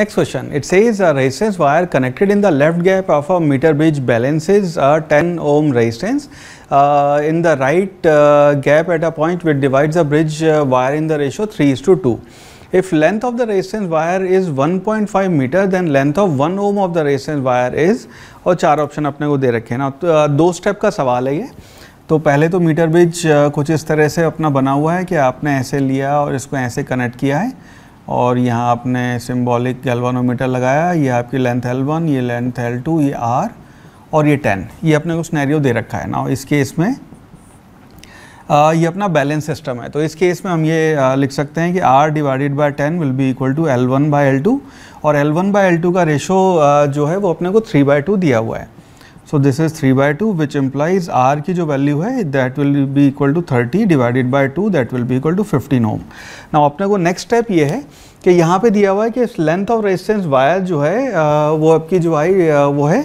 Next question. It says a resistance wire connected in the left gap of a meter bridge balances a 10 ohm resistance uh, in the right uh, gap at a point which divides the bridge uh, wire in the ratio 3 is to 2. If length of the resistance wire is 1.5 meter then length of 1 ohm of the resistance wire is और चार option अपने को दे रखे हैं ना तो दो step का सवाल है ये तो पहले तो मीटर ब्रिज कुछ इस तरह से अपना बना हुआ है कि आपने ऐसे लिया और इसको ऐसे कनेक्ट किया है और यहाँ आपने सिम्बॉलिक गैल्वानोमीटर लगाया ये आपकी लेंथ एल वन ये लेंथ एल टू ये आर और ये टेन ये अपने को स्नैरियो दे रखा है ना इस केस में आ, ये अपना बैलेंस सिस्टम है तो इस केस में हम ये आ, लिख सकते हैं कि R divided by ten will be equal to L one by L two और L one by L two का रेशो जो है वो अपने को थ्री बाय टू दिया हुआ है so this is three by two which implies R की जो वैल्यू है that will be equal to thirty divided by two that will be equal to fifteen ohm ना अपने को नेक्स्ट स्टेप ये है कि यहाँ पे दिया हुआ है कि लेंथ ऑफ रेजिस्टेंस वायर जो है वो आपकी जो आई वो है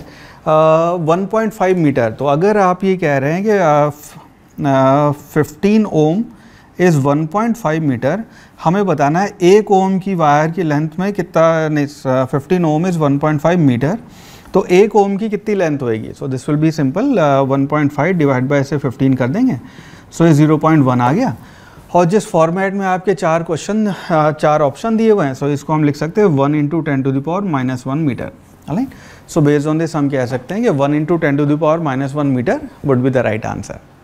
वन पॉइंट फाइव मीटर तो अगर आप ये कह रहे हैं कि फिफ्टीन ओम इज़ 1.5 मीटर हमें बताना है एक ओम की वायर की लेंथ में कितना 15 ओम इज़ 1.5 मीटर तो एक ओम की कितनी लेंथ होएगी so this will be simple 1.5 divide by से 15 कर देंगे सो so, ये 0.1 आ गया और जिस फॉर्मेट में आपके चार क्वेश्चन uh, चार ऑप्शन दिए हुए हैं सो so इसको हम लिख सकते हैं one into ten to the power minus one metre so based on this हम कह सकते हैं कि one into ten to the power minus one metre would be the right answer